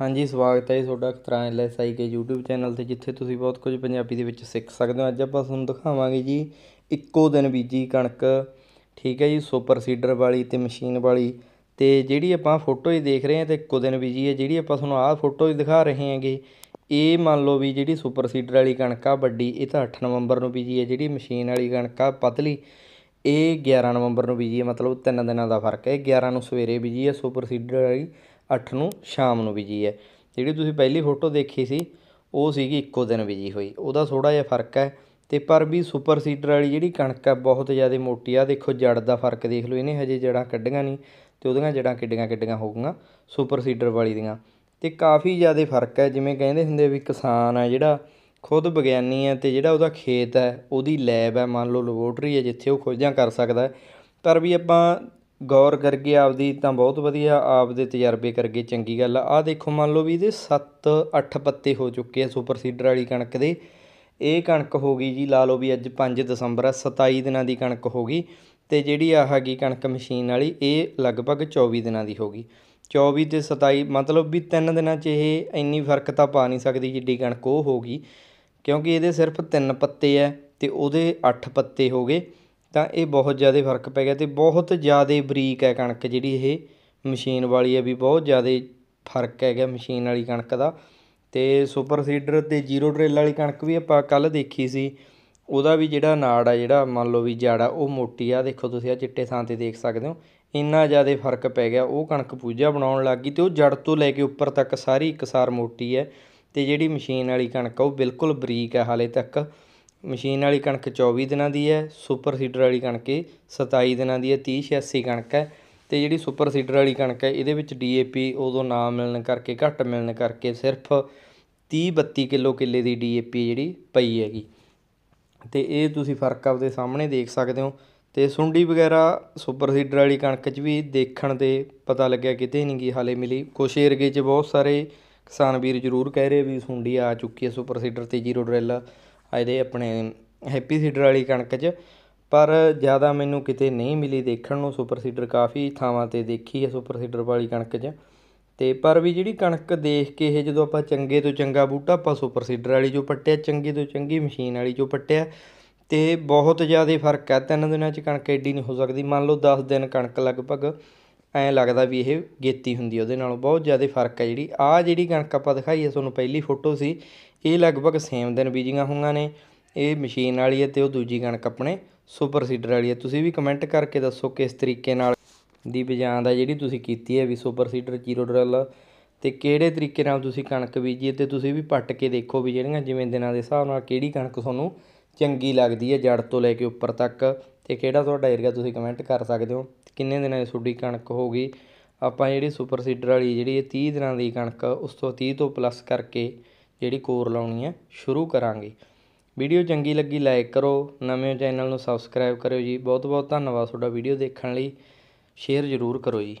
ਹਾਂਜੀ ਸਵਾਗਤ ਹੈ ਜੀ ਤੁਹਾਡਾ ਖਤਰਾ ਐਲਐਸਆਈ ਕੇ YouTube ਚੈਨਲ ਤੇ ਜਿੱਥੇ ਤੁਸੀਂ ਬਹੁਤ ਕੁਝ ਪੰਜਾਬੀ ਦੇ ਵਿੱਚ ਸਿੱਖ ਸਕਦੇ ਹੋ ਅੱਜ ਆਪਾਂ ਤੁਹਾਨੂੰ ਦਿਖਾਵਾਂਗੇ ਜੀ ਇੱਕੋ ਦਿਨ ਬੀਜੀ ਕਣਕ ਠੀਕ ਹੈ ਜੀ ਸੁਪਰ ਸੀਡਰ ਵਾਲੀ ਤੇ ਮਸ਼ੀਨ ਵਾਲੀ ਤੇ ਜਿਹੜੀ ਆਪਾਂ ਫੋਟੋ ਹੀ ਦੇਖ ਰਹੇ ਹਾਂ ਤੇ ਇੱਕੋ ਦਿਨ ਬੀਜੀ ਹੈ ਜਿਹੜੀ ਆਪਾਂ ਤੁਹਾਨੂੰ ਆਹ ਫੋਟੋ ਹੀ ਦਿਖਾ ਰਹੇ ਹਾਂਗੇ ਇਹ ਮੰਨ ਲਓ ਵੀ ਜਿਹੜੀ ਸੁਪਰ ਸੀਡਰ ਵਾਲੀ ਕਣਕ ਆ ਵੱਡੀ ਇਹ ਤਾਂ 8 ਨਵੰਬਰ ਨੂੰ ਬੀਜੀ ਹੈ ਜਿਹੜੀ ਮਸ਼ੀਨ ਵਾਲੀ ਕਣਕ ਆ ਪਤਲੀ ਇਹ 11 ਨਵੰਬਰ ਨੂੰ ਬੀਜੀ ਹੈ ਮਤਲਬ 3 ਦਿਨਾਂ ਦਾ ਫਰਕ ਹੈ 11 ਨੂੰ ਸਵੇਰੇ ਬੀਜੀ ਹੈ ਸੁਪਰ ਸੀਡਰ ਵਾਲੀ 8 ਨੂੰ ਸ਼ਾਮ ਨੂੰ ਵਿਜੀ ਹੈ ਜਿਹੜੀ ਤੁਸੀਂ ਪਹਿਲੀ ਫੋਟੋ ਦੇਖੀ ਸੀ ਉਹ ਸੀਗੀ ਇੱਕੋ ਦਿਨ ਵਿਜੀ ਹੋਈ ਉਹਦਾ ਥੋੜਾ ਜਿਹਾ ਫਰਕ ਹੈ ਤੇ ਪਰ ਵੀ ਸੁਪਰ ਸੀਡਰ ਵਾਲੀ ਜਿਹੜੀ ਕਣਕ ਹੈ ਬਹੁਤ ਜ਼ਿਆਦਾ ਮੋਟੀ ਆ ਦੇਖੋ ਜੜ ਦਾ ਫਰਕ ਦੇਖ ਲਓ ਇਹਨੇ ਹਜੇ ਜੜਾਂ ਕੱਢੀਆਂ ਨਹੀਂ ਤੇ ਉਹਦੀਆਂ ਜੜਾਂ ਕਿੱਡੀਆਂ ਕਿੱਡੀਆਂ ਹੋਗੀਆਂ ਸੁਪਰ ਸੀਡਰ ਵਾਲੀ ਦੀਆਂ ਤੇ ਕਾਫੀ ਜ਼ਿਆਦਾ ਫਰਕ ਹੈ ਜਿਵੇਂ ਕਹਿੰਦੇ ਹੁੰਦੇ ਵੀ ਕਿਸਾਨ ਆ ਜਿਹੜਾ ਖੁਦ ਵਿਗਿਆਨੀ ਹੈ ਤੇ ਜਿਹੜਾ ਉਹਦਾ ਖੇਤ ਹੈ ਉਹਦੀ ਲੈਬ ਹੈ ਮੰਨ ਲਓ ਲੈਬੋਰਟਰੀ ਹੈ ਜਿੱਥੇ ਉਹ ਖੋਜਾਂ ਕਰ ਸਕਦਾ ਪਰ ਵੀ ਆਪਾਂ ਗੌਰ ਕਰਕੇ ਆਪਦੀ ਤਾਂ ਬਹੁਤ ਵਧੀਆ ਆਪਦੇ ਤਜਰਬੇ ਕਰਕੇ ਚੰਗੀ ਗੱਲ ਆ ਆ ਦੇਖੋ ਮੰਨ ਲਓ ਵੀ ਇਹਦੇ 7-8 ਪੱਤੇ ਹੋ ਚੁੱਕੇ ਆ ਸੁਪਰ ਸੀਡਰ ਵਾਲੀ ਕਣਕ ਦੇ ਇਹ ਕਣਕ ਹੋ ਗਈ ਜੀ ਲਾ ਲਓ ਵੀ ਅੱਜ 5 ਦਸੰਬਰ ਆ 27 ਦਿਨਾਂ ਦੀ ਕਣਕ ਹੋ ਗਈ ਤੇ ਜਿਹੜੀ ਆਹ ਹੈਗੀ ਕਣਕ ਮਸ਼ੀਨ ਵਾਲੀ ਇਹ ਲਗਭਗ 24 ਦਿਨਾਂ ਦੀ ਹੋ ਗਈ 24 ਤੇ 27 ਮਤਲਬ ਵੀ 3 ਦਿਨਾਂ 'ਚ ਇਹ ਇੰਨੀ ਫਰਕ ਤਾਂ ਪਾ ਨਹੀਂ ਸਕਦੀ ਜਿੱਡੀ ਕਣਕ ਉਹ ਹੋ ਗਈ ਕਿਉਂਕਿ ਇਹਦੇ ਸਿਰਫ 3 ਪੱਤੇ ਆ ਤੇ ਉਹਦੇ 8 ਪੱਤੇ ਹੋ ਗਏ ਤਾਂ ਇਹ ਬਹੁਤ ਜ਼ਿਆਦਾ ਫਰਕ ਪੈ ਗਿਆ ਤੇ ਬਹੁਤ ਜ਼ਿਆਦਾ ਬਰੀਕ ਹੈ ਕਣਕ ਜਿਹੜੀ ਇਹ ਮਸ਼ੀਨ ਵਾਲੀ ਹੈ ਵੀ ਬਹੁਤ ਜ਼ਿਆਦਾ ਫਰਕ ਹੈਗਾ ਮਸ਼ੀਨ ਵਾਲੀ ਕਣਕ ਦਾ ਤੇ ਸੁਪਰ ਸੀਡਰ ਤੇ ਜੀਰੋ ਡਰਿੱਲ ਵਾਲੀ ਕਣਕ ਵੀ ਆਪਾਂ ਕੱਲ ਦੇਖੀ ਸੀ ਉਹਦਾ ਵੀ ਜਿਹੜਾ ਨਾੜ ਆ ਜਿਹੜਾ ਮੰਨ ਲਓ ਵੀ ਜਾੜਾ ਉਹ ਮੋਟੀ ਆ ਦੇਖੋ ਤੁਸੀਂ ਆ ਚਿੱਟੇ ਥਾਂ 'ਤੇ ਦੇਖ ਸਕਦੇ ਹੋ ਇੰਨਾ ਜ਼ਿਆਦਾ ਫਰਕ ਪੈ ਗਿਆ ਉਹ ਕਣਕ ਪੂਜਾ ਬਣਾਉਣ ਲੱਗ ਗਈ ਤੇ ਉਹ ਜੜ ਤੋਂ ਲੈ ਕੇ ਉੱਪਰ ਤੱਕ ਸਾਰੀ ਇੱਕਸਾਰ ਮੋਟੀ ਹੈ ਤੇ ਜਿਹੜੀ ਮਸ਼ੀਨ ਵਾਲੀ ਕਣਕ ਉਹ ਬਿਲਕੁਲ ਬਰੀਕ ਹੈ ਹਾਲੇ ਤੱਕ ਮਸ਼ੀਨ ਵਾਲੀ ਕਣਕ 24 ਦਿਨਾਂ ਦੀ ਹੈ ਸੁਪਰ ਸੀਡਰ ਵਾਲੀ ਕਣਕ 27 ਦਿਨਾਂ ਦੀ ਹੈ 30 86 ਕਣਕ ਹੈ ਤੇ ਜਿਹੜੀ ਸੁਪਰ ਸੀਡਰ ਵਾਲੀ ਕਣਕ ਹੈ ਇਹਦੇ ਵਿੱਚ ਡੀਏਪੀ ਉਦੋਂ ਨਾ ਮਿਲਣ ਕਰਕੇ ਘੱਟ ਮਿਲਣ ਕਰਕੇ ਸਿਰਫ 30 32 ਕਿਲੋ ਕਿੱਲੇ ਦੀ ਡੀਏਪੀ ਜਿਹੜੀ ਪਈ ਹੈਗੀ ਤੇ ਇਹ ਤੁਸੀਂ ਫਰਕ ਆਪਦੇ ਸਾਹਮਣੇ ਦੇਖ ਸਕਦੇ ਹੋ ਤੇ ਸੁੰਡੀ ਵਗੈਰਾ ਸੁਪਰ ਸੀਡਰ ਵਾਲੀ ਕਣਕ 'ਚ ਵੀ ਦੇਖਣ ਦੇ ਪਤਾ ਲੱਗਿਆ ਕਿਤੇ ਨਹੀਂ ਗਈ ਹਾਲੇ ਮਿਲੀ ਕੁਛ ਏਰੀਏ 'ਚ ਬਹੁਤ ਸਾਰੇ ਕਿਸਾਨ ਵੀਰ ਜ਼ਰੂਰ ਕਹਿ ਰਹੇ ਵੀ ਸੁੰਡੀ ਆ ਚੁੱਕੀ ਹੈ ਸੁਪਰ ਸੀਡਰ ਤੇ ਜ਼ੀਰੋ ਡਰਿਲ ਇਹਦੇ ਆਪਣੇ ਹੈਪੀ ਸੀਡਰ ਵਾਲੀ ਕਣਕ 'ਚ ਪਰ ਜ਼ਿਆਦਾ ਮੈਨੂੰ ਕਿਤੇ ਨਹੀਂ ਮਿਲੀ ਦੇਖਣ ਨੂੰ ਸੁਪਰ ਸੀਡਰ ਕਾਫੀ ਥਾਵਾਂ 'ਤੇ ਦੇਖੀ ਹੈ ਸੁਪਰ ਸੀਡਰ ਵਾਲੀ ਕਣਕ 'ਚ ਤੇ ਪਰ ਵੀ ਜਿਹੜੀ ਕਣਕ ਦੇਖ ਕੇ ਇਹ ਜਦੋਂ ਆਪਾਂ ਚੰਗੇ ਤੋਂ ਚੰਗਾ ਬੂਟਾ ਆਪਾਂ ਸੁਪਰ ਸੀਡਰ ਵਾਲੀ ਜੋ ਪੱਟਿਆ ਚੰਗੇ ਤੋਂ ਚੰਗੀ ਮਸ਼ੀਨ ਵਾਲੀ ਜੋ ਪੱਟਿਆ ਤੇ ਬਹੁਤ ਜ਼ਿਆਦਾ ਫਰਕ ਹੈ ਤਿੰਨ ਦਿਨਾਂ 'ਚ ਕਣਕ ਐਡੀ ਨਹੀਂ ਹੋ ਸਕਦੀ ਮੰਨ ਲਓ 10 ਦਿਨ ਕਣਕ ਲਗਭਗ ਐ ਲੱਗਦਾ ਵੀ ਇਹ ਗੇਤੀ ਹੁੰਦੀ ਉਹਦੇ ਨਾਲੋਂ ਬਹੁਤ ਜ਼ਿਆਦਾ ਫਰਕ ਹੈ ਜਿਹੜੀ ਆ ਜਿਹੜੀ ਕਣਕ ਆਪਾਂ ਦਿਖਾਈ ਹੈ ਤੁਹਾਨੂੰ ਪਹਿਲੀ ਫੋਟੋ ਸੀ ਇਹ ਲਗਭਗ ਸੇਮ ਦਿਨ ਬੀਜੀਆਂ ਹੋਈਆਂ ਨੇ ਇਹ ਮਸ਼ੀਨ ਵਾਲੀ ਹੈ ਤੇ ਉਹ ਦੂਜੀ ਕਣਕ ਆਪਣੇ ਸੁਪਰ ਸੀਡਰ ਵਾਲੀ ਹੈ ਤੁਸੀਂ ਵੀ ਕਮੈਂਟ ਕਰਕੇ ਦੱਸੋ ਕਿਸ ਤਰੀਕੇ ਨਾਲ ਦੀ ਬਿਜਾਂ ਦਾ ਜਿਹੜੀ ਤੁਸੀਂ ਕੀਤੀ ਹੈ ਵੀ ਸੁਪਰ ਸੀਡਰ ਜ਼ੀਰੋ ਡਰਲ ਤੇ ਕਿਹੜੇ ਤਰੀਕੇ ਨਾਲ ਤੁਸੀਂ ਕਣਕ ਬੀਜੀ ਤੇ ਤੁਸੀਂ ਵੀ ਪੱਟ ਕੇ ਦੇਖੋ ਵੀ ਜਿਹੜੀਆਂ ਜਿਵੇਂ ਦਿਨਾਂ ਦੇ ਹਿਸਾਬ ਨਾਲ ਕਿਹੜੀ ਕਣਕ ਤੁਹਾਨੂੰ ਚੰਗੀ ਲੱਗਦੀ ਹੈ ਜੜ ਤੋਂ ਲੈ ਕੇ ਉੱਪਰ ਤੱਕ ਤੇ ਕਿਹੜਾ ਤੁਹਾਡਾ ਏਰੀਆ ਤੁਸੀਂ ਕਮੈਂਟ ਕਰ ਸਕਦੇ ਹੋ ਕਿੰਨੇ ਦਿਨਾਂ ਦੀ ਸੁੱਡੀ ਕਣਕ ਹੋ ਗਈ ਆਪਾਂ ਜਿਹੜੀ ਸੁਪਰ ਸੀਡਰ ਵਾਲੀ ਜਿਹੜੀ ਇਹ 30 ਦਿਨਾਂ ਦੀ ਕਣਕ ਉਸ ਤੋਂ 30 ਤੋਂ ਪਲੱਸ ਕਰਕੇ ਜਿਹੜੀ ਕੋਰ ਲਾਉਣੀ ਹੈ ਸ਼ੁਰੂ ਕਰਾਂਗੇ ਵੀਡੀਓ ਚੰਗੀ ਲੱਗੀ ਲਾਈਕ ਕਰੋ ਨਵੇਂ ਚੈਨਲ ਨੂੰ ਸਬਸਕ੍ਰਾਈਬ ਕਰਿਓ ਜੀ ਬਹੁਤ ਬਹੁਤ ਧੰਨਵਾਦ ਤੁਹਾਡਾ ਵੀਡੀਓ ਦੇਖਣ ਲਈ ਸ਼ੇਅਰ ਜ਼ਰੂਰ ਕਰੋ ਜੀ